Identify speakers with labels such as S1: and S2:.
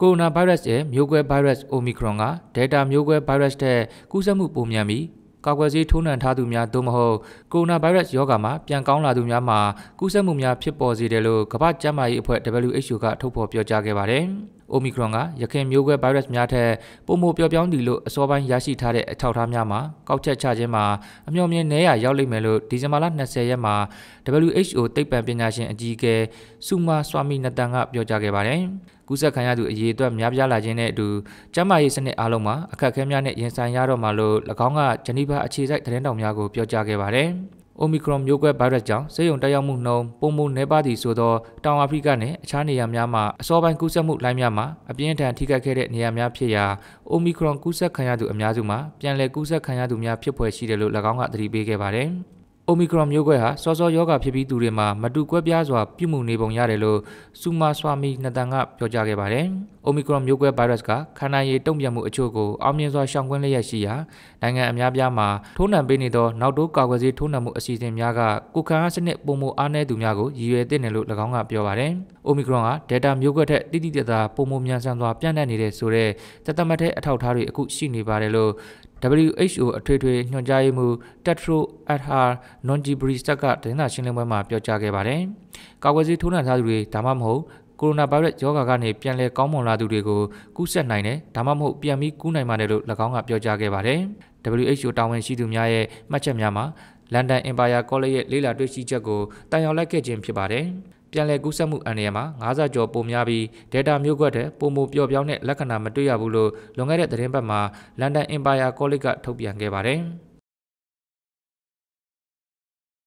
S1: ကိုရိုနာဗိုင်းရပ်စ်ရဲ့မျိုးကွဲဗိုင်းရပ်စ် Omicron က Delta မျိုးကွဲဗိုင်းရပ်စ်ထက်ကူးစက်မှုပိုမြန်ပြီးကာကွယ်ဆေးထိုးနှံထားသူများသို့မဟုတ်ကိုရိုနာဗိုင်းရပ်စ်ရောဂါမှာပြန်ကောင်းလာသူများမှာကူးစက်မှုများဖြစ်ပေါ်စေတယ်လို့ကမ္ဘာ့ကျန်းမာရေးအဖွဲ့ WHO ကထုတ်ဖော်ပြောကြားခဲ့ပါတယ်။ Omicron ကရခိုင်မျိုးကွဲဗိုင်းရပ်စ်များထက်ပိုမိုပျော့ပြောင်းသည်လို့အစောပိုင်းရရှိထားတဲ့အထောက်အထားများမှာကောက်ချက်ချခြင်းမှာအမျှော်မြင်နေရရောက်လိမ့်မယ်လို့ဒီဇင်ဘာလ20ရက်မှာ WHO သိပ္ပံပညာရှင်အကြီးအကဲဆူမာဆွာမီနတန်ကပြောကြားခဲ့ပါတယ်။ကူးစက်ခံရသူအရေအတွက်များပြားလာခြင်းနဲ့အတူကျန်းမာရေးစနစ် အားလုံးမှာအခက်အခဲများနဲ့ရင်ဆိုင်ရတော့မှာလို့၎င်းကဂျနီဗာအခြေစိုက်သတင်းတောင်များကိုပြောကြားခဲ့ပါတယ်။။ Omicron မျိုးကွဲဗိုင်းရပ်စ်ကြောင့်ဆေးရုံတက်ရောက်မှုနှုန်းပုံမှုနည်းပါးသည်ဆိုသောတောင်အာဖရိကနှင့်အခြားနေရာများမှာအစောပိုင်းကူးစက်မှုလိုင်းများမှာအပြင်းထန်ထိခိုက်ခဲ့တဲ့နေရာများဖြစ်ရာ Omicron ကူးစက်ခံရသူအများစုမှာပြန်လည်ကူးစက်ခံရသူများဖြစ်ဖွယ်ရှိတယ်လို့၎င်းကသတိပေးခဲ့ပါတယ်။အိုမီခရွန်မျိုးကွဲဟာစောစောယောဂဖြစ်ပြီးသူတွေမှာမတူကွဲပြားစွာပြုမှုနေပုံရတယ်လို့ဆူမာဆွာမီနတန်ကပြောကြားခဲ့ပါတယ်။အိုမီခရွန်မျိုးကွဲဗိုင်းရပ်စ်ကခန္ဓာရည်တုံ့ပြန်မှုအချို့ကိုအောင်မြင်စွာရှောင်ကွင်းလျက်ရှိရာနိုင်ငံအများပြားမှာထိုးနှံပေးနေသောနောက်တိုးကာကွယ်ဆေးထိုးနှံမှုအစီအစဉ်များကကိုခန္ဓာစနစ်ပုံမအားနည်းသူများကိုရည်ရွယ်သင့်တယ်လို့၎င်းကပြောပါတယ်။အိုမီခရွန်ဟာ data မျိုးကွဲထက်တိတိကျကျပုံမမြန်ဆန်စွာပြန့်နှံ့နေတဲ့ဆိုတဲ့သက်သက်မှတ်တဲ့အထောက်အထားတွေအခုရှိနေပါတယ်လို့ WHO အထွေထွေညွှန်ကြားရေးမှူး Tedros Adhanom Ghebreyesus ကတင်ပြရှင်းလင်းပွဲမှာပြောကြားခဲ့ပါတယ်။ကာကွယ်ဆေးထိုးနှံထားသူတွေဒါမှမဟုတ်ကိုရိုနာဗိုင်းရပ်စ်ရောဂါကနေပြန်လည်ကောင်းမွန်လာသူတွေကိုကူးစက်နိုင်တယ်ဒါမှမဟုတ်ပြန်ပြီးကူးနိုင်ပါတယ်လို့၎င်းကပြောကြားခဲ့ပါတယ်။ WHO တာဝန်ရှိသူများရဲ့မှတ်ချက်များမှာလန်ဒန်အင်ပါယာကောလိပ်ရဲ့လေ့လာတွေ့ရှိချက်ကိုတန်ရောင်လိုက်ခဲ့ခြင်းဖြစ်ပါတယ်။ပြန်လည်ကူးစက်မှုအန္တရာယ်မှာ50ကျော်ပိုများပြီး data မျိုးကွက်တဲ့ပုံမှုပျော့ပြောင်းတဲ့လက္ခဏာမတွေ့ရဘူးလို့လွန်ခဲ့တဲ့သတင်းပတ်မှာ London Empire College ကထုတ်ပြန်ခဲ့ပါတယ်။